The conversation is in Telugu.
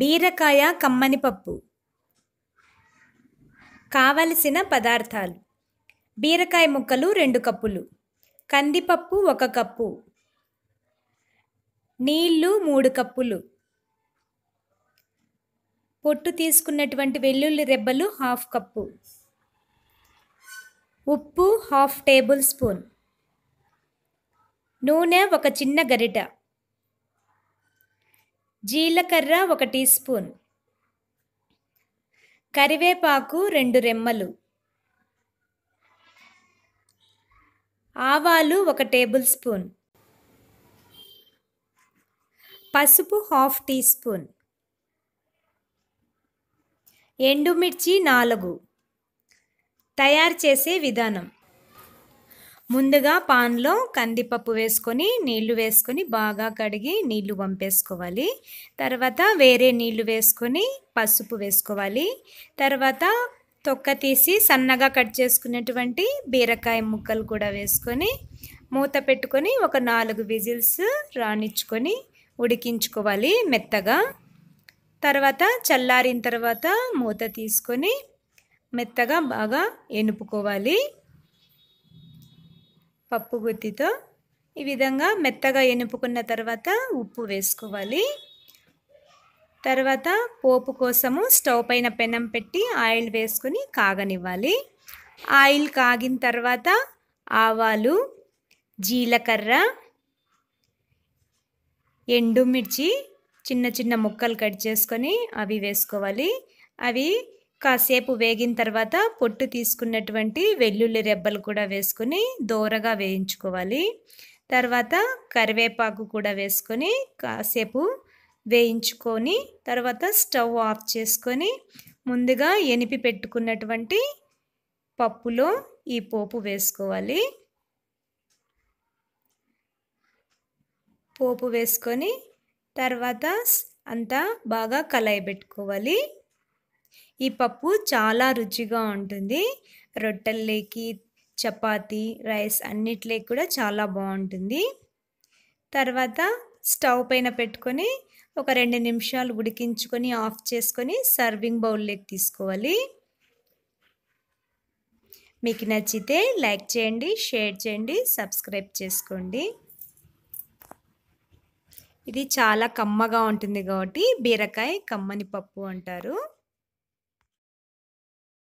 బీరకాయ కమ్మని పప్పు కావలసిన పదార్థాలు బీరకాయ ముక్కలు రెండు కప్పులు కందిపప్పు ఒక కప్పు నీళ్ళు మూడు కప్పులు పొట్టు తీసుకున్నటువంటి వెల్లుల్లి రెబ్బలు హాఫ్ కప్పు ఉప్పు హాఫ్ టేబుల్ స్పూన్ నూనె ఒక చిన్న గరిట జీలకర్ర ఒక టీ స్పూన్ కరివేపాకు రెండు రెమ్మలు ఆవాలు ఒక టేబుల్ స్పూన్ పసుపు హాఫ్ టీ స్పూన్ ఎండుమిర్చి నాలుగు తయారు చేసే విధానం ముందుగా పాన్లో కందిపప్పు వేసుకొని నీళ్లు వేసుకొని బాగా కడిగి నీళ్లు పంపేసుకోవాలి తర్వాత వేరే నీళ్లు వేసుకొని పసుపు వేసుకోవాలి తర్వాత తొక్క తీసి సన్నగా కట్ చేసుకున్నటువంటి బీరకాయ ముక్కలు కూడా వేసుకొని మూత పెట్టుకొని ఒక నాలుగు విజిల్స్ రాణించుకొని ఉడికించుకోవాలి మెత్తగా తర్వాత చల్లారిన తర్వాత మూత తీసుకొని మెత్తగా బాగా ఎనుపుకోవాలి పప్పు గుత్తితో ఈ విధంగా మెత్తగా ఎనుపుకున్న తర్వాత ఉప్పు వేసుకోవాలి తర్వాత పోపు కోసము స్టవ్ పైన పెనం పెట్టి ఆయిల్ వేసుకుని కాగనివ్వాలి ఆయిల్ కాగిన తర్వాత ఆవాలు జీలకర్ర ఎండుమిర్చి చిన్న చిన్న ముక్కలు కట్ చేసుకొని అవి వేసుకోవాలి అవి కాసేపు వేగిన తర్వాత పొట్టు తీసుకున్నటువంటి వెల్లుల్లి రెబ్బలు కూడా వేసుకుని దోరగా వేయించుకోవాలి తర్వాత కరివేపాకు కూడా వేసుకొని కాసేపు వేయించుకొని తర్వాత స్టవ్ ఆఫ్ చేసుకొని ముందుగా ఎనిపి పెట్టుకున్నటువంటి పప్పులో ఈ పోపు వేసుకోవాలి పోపు వేసుకొని తర్వాత అంతా బాగా పెట్టుకోవాలి ఈ పప్పు చాలా రుచిగా ఉంటుంది రొట్టెల్లేకి చపాతి రైస్ అన్నిట్లోకి కూడా చాలా బాగుంటుంది తర్వాత స్టవ్ పైన పెట్టుకొని ఒక రెండు నిమిషాలు ఉడికించుకొని ఆఫ్ చేసుకొని సర్వింగ్ బౌల్లోకి తీసుకోవాలి మీకు నచ్చితే లైక్ చేయండి షేర్ చేయండి సబ్స్క్రైబ్ చేసుకోండి ఇది చాలా కమ్మగా ఉంటుంది కాబట్టి బీరకాయ కమ్మని పప్పు అంటారు